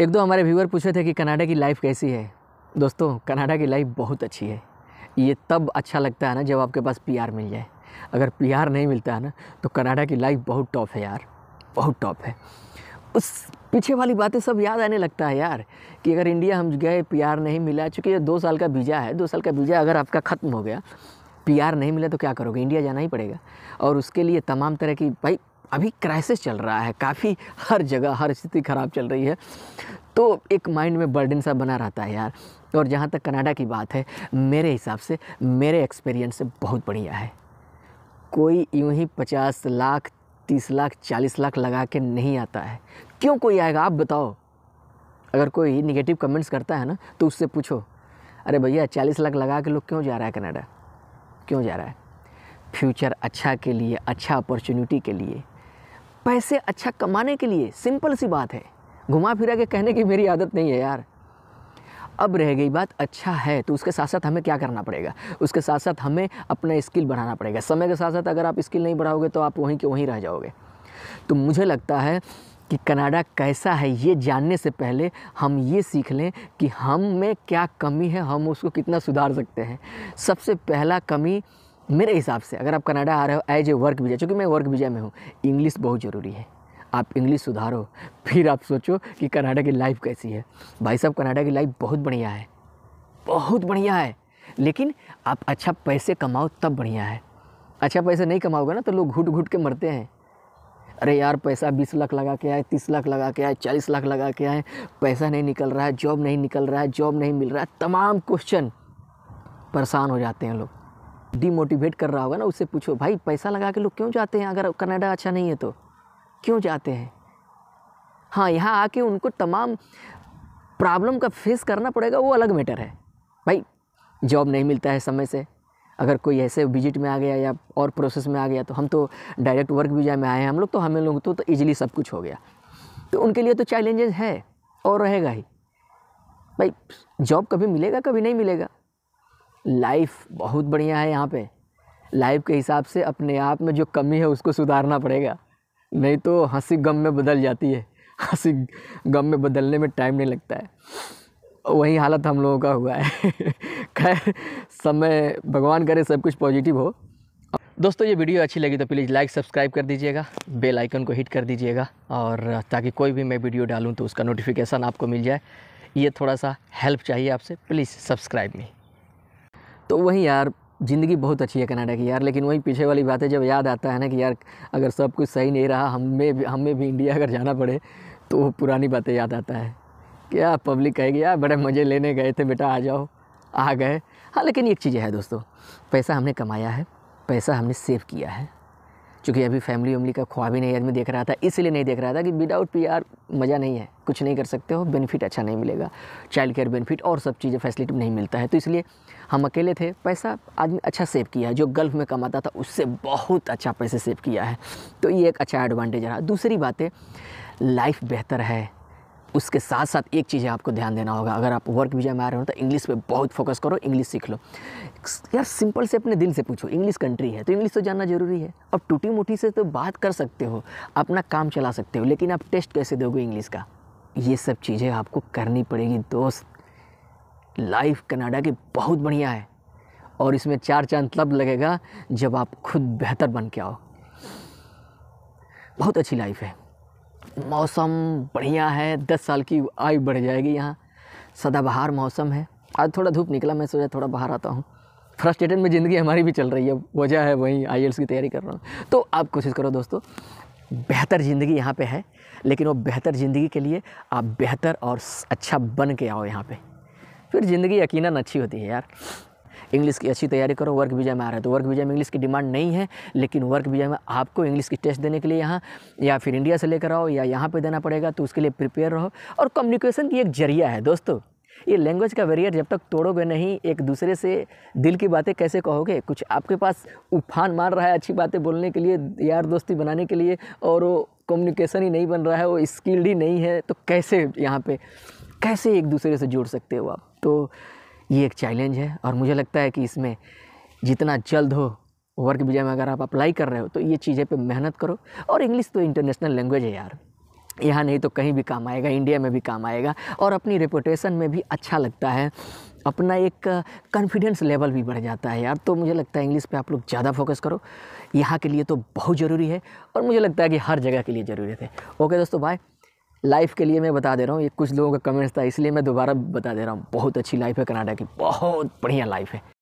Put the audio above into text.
एक दो हमारे व्यूअर पूछे थे कि कनाडा की लाइफ कैसी है दोस्तों कनाडा की लाइफ बहुत अच्छी है ये तब अच्छा लगता है ना जब आपके पास पीआर मिल जाए अगर पीआर नहीं मिलता है ना तो कनाडा की लाइफ बहुत टॉप है यार बहुत टॉप है उस पीछे वाली बातें सब याद आने लगता है यार कि अगर इंडिया हम गए पीआर नहीं मिला चूँकि ये दो साल का वीज़ा है दो साल का वीज़ा अगर आपका ख़त्म हो गया पीआर नहीं मिला तो क्या करोगे इंडिया जाना ही पड़ेगा और उसके लिए तमाम तरह की भाई अभी क्राइसिस चल रहा है काफ़ी हर जगह हर स्थिति ख़राब चल रही है तो एक माइंड में बर्डन सा बना रहता है यार और जहाँ तक कनाडा की बात है मेरे हिसाब से मेरे एक्सपीरियंस से बहुत बढ़िया है कोई यूँ ही पचास लाख तीस लाख चालीस लाख लगा के नहीं आता है क्यों कोई आएगा आप बताओ अगर कोई निगेटिव कमेंट्स करता है ना तो उससे पूछो अरे भैया चालीस लाख लगा के लोग क्यों जा रहा है कनाडा क्यों जा रहा है फ्यूचर अच्छा के लिए अच्छा अपॉर्चुनिटी के लिए पैसे अच्छा कमाने के लिए सिंपल सी बात है घुमा फिरा के कहने की मेरी आदत नहीं है यार अब रह गई बात अच्छा है तो उसके साथ साथ हमें क्या करना पड़ेगा उसके साथ साथ हमें अपना स्किल बढ़ाना पड़ेगा समय के साथ साथ अगर आप स्किल नहीं बढ़ाओगे तो आप वहीं के वहीं रह जाओगे तो मुझे लगता है कि कनाडा कैसा है ये जानने से पहले हम ये सीख लें कि हम में क्या कमी है हम उसको कितना सुधार सकते हैं सबसे पहला कमी मेरे हिसाब से अगर आप कनाडा आ रहे हो एज ए वर्क वीज़ा चूँकि मैं वर्क वीज़ा में हूँ इंग्लिश बहुत ज़रूरी है आप इंग्लिश सुधारो फिर आप सोचो कि कनाडा की लाइफ कैसी है भाई साहब कनाडा की लाइफ बहुत बढ़िया है बहुत बढ़िया है लेकिन आप अच्छा पैसे कमाओ तब बढ़िया है अच्छा पैसे नहीं कमाओगे ना तो लोग घुट घुट के मरते हैं अरे यार पैसा बीस लाख लगा के आए तीस लाख लगा के आए चालीस लाख लगा के आए पैसा नहीं निकल रहा है जॉब नहीं निकल रहा है जॉब नहीं मिल रहा है तमाम क्वेश्चन परेशान हो जाते हैं लोग डीमोटिवेट कर रहा होगा ना उससे पूछो भाई पैसा लगा के लोग क्यों जाते हैं अगर कनाडा अच्छा नहीं है तो क्यों जाते हैं हाँ यहाँ आके उनको तमाम प्रॉब्लम का फेस करना पड़ेगा वो अलग मैटर है भाई जॉब नहीं मिलता है समय से अगर कोई ऐसे विजिट में आ गया या और प्रोसेस में आ गया तो हम तो डायरेक्ट वर्क वीज़ा में आए हैं हम लोग तो हमें लोग तो, तो सब कुछ हो गया तो उनके लिए तो चैलेंजेस है और रहेगा ही भाई जॉब कभी मिलेगा कभी नहीं मिलेगा लाइफ बहुत बढ़िया है यहाँ पे लाइफ के हिसाब से अपने आप में जो कमी है उसको सुधारना पड़ेगा नहीं तो हंसी गम में बदल जाती है हंसी गम में बदलने में टाइम नहीं लगता है वही हालत हम लोगों का हुआ है खैर समय भगवान करे सब कुछ पॉजिटिव हो दोस्तों ये वीडियो अच्छी लगी तो प्लीज़ लाइक सब्सक्राइब कर दीजिएगा बेल आइकन को हिट कर दीजिएगा और ताकि कोई भी मैं वीडियो डालूँ तो उसका नोटिफिकेशन आपको मिल जाए ये थोड़ा सा हेल्प चाहिए आपसे प्लीज़ सब्सक्राइब मी तो वही यार ज़िंदगी बहुत अच्छी है कनाडा की यार लेकिन वही पीछे वाली बातें जब याद आता है ना कि यार अगर सब कुछ सही नहीं रहा हमें हमें भी इंडिया अगर जाना पड़े तो वो पुरानी बातें याद आता है क्या पब्लिक कहेगी यार बड़े मज़े लेने गए थे बेटा आ जाओ आ गए हाँ लेकिन एक चीज़ है दोस्तों पैसा हमने कमाया है पैसा हमने सेव किया है क्योंकि अभी फैमिली वैमिली का ख्वाब ही नहीं आदमी देख रहा था इसलिए नहीं देख रहा था कि विदाउट पी मज़ा नहीं है कुछ नहीं कर सकते हो बेनिफिट अच्छा नहीं मिलेगा चाइल्ड केयर बेनिफिट और सब चीज़ें फैसिलिटी नहीं मिलता है तो इसलिए हम अकेले थे पैसा आदमी अच्छा सेव किया है जो गल्फ में कमाता था उससे बहुत अच्छा पैसे सेव किया है तो ये एक अच्छा एडवांटेज रहा दूसरी बातें लाइफ बेहतर है उसके साथ साथ एक चीज़ आपको ध्यान देना होगा अगर आप वर्क वीजा में आ रहे हो तो इंग्लिश पे बहुत फोकस करो इंग्लिश सीख लो यार सिंपल से अपने दिल से पूछो इंग्लिश कंट्री है तो इंग्लिश तो जानना ज़रूरी है अब टूटी मूटी से तो बात कर सकते हो अपना काम चला सकते हो लेकिन आप टेस्ट कैसे दोगे इंग्लिश का ये सब चीज़ें आपको करनी पड़ेगी दोस्त लाइफ कनाडा की बहुत बढ़िया है और इसमें चार चांद तब लगेगा जब आप खुद बेहतर बन के आओ बहुत अच्छी लाइफ है मौसम बढ़िया है दस साल की आयु बढ़ जाएगी यहाँ सदाबहार मौसम है आज थोड़ा धूप निकला मैं सोचा थोड़ा बाहर आता हूँ फ्रस्ट्रेटेड में ज़िंदगी हमारी भी चल रही है वजह है वहीं आई की तैयारी कर रहा हूँ तो आप कोशिश करो दोस्तों बेहतर ज़िंदगी यहाँ पे है लेकिन वो बेहतर ज़िंदगी के लिए आप बेहतर और अच्छा बन के आओ यहाँ पे फिर ज़िंदगी यकीन अच्छी होती है यार इंग्लिश की अच्छी तैयारी करो वर्क वीज़ा में आ रहा है तो वर्क वीज़ा में इंग्लिश की डिमांड नहीं है लेकिन वर्क वीज़ा में आपको इंग्लिश की टेस्ट देने के लिए यहाँ या फिर इंडिया से लेकर आओ या यहाँ पर देना पड़ेगा तो उसके लिए प्रिपेयर रहो और कम्युनिकेशन की एक जरिया है दोस्तों ये लैंग्वेज का वेरियर जब तक तोड़ोगे नहीं एक दूसरे से दिल की बातें कैसे कहोगे कुछ आपके पास उफान मार रहा है अच्छी बातें बोलने के लिए यार दोस्ती बनाने के लिए और वो कम्युनिकेशन ही नहीं बन रहा है वो स्किल्ड ही नहीं है तो कैसे यहाँ पे कैसे एक दूसरे से जुड़ सकते हो आप तो ये एक चैलेंज है और मुझे लगता है कि इसमें जितना जल्द हो वर्क वीज़ा में अगर आप अप्लाई कर रहे हो तो ये चीज़ें पे मेहनत करो और इंग्लिश तो इंटरनेशनल लैंग्वेज है यार यहाँ नहीं तो कहीं भी काम आएगा इंडिया में भी काम आएगा और अपनी रिपोटेशन में भी अच्छा लगता है अपना एक कॉन्फिडेंस लेवल भी बढ़ जाता है यार तो मुझे लगता है इंग्लिश पे आप लोग ज़्यादा फोकस करो यहाँ के लिए तो बहुत ज़रूरी है और मुझे लगता है कि हर जगह के लिए ज़रूरी है ओके दोस्तों बाय लाइफ के लिए मैं बता दे रहा हूँ ये कुछ लोगों का कमेंट्स था इसलिए मैं दोबारा बता दे रहा हूँ बहुत अच्छी लाइफ है कनाडा की बहुत बढ़िया लाइफ है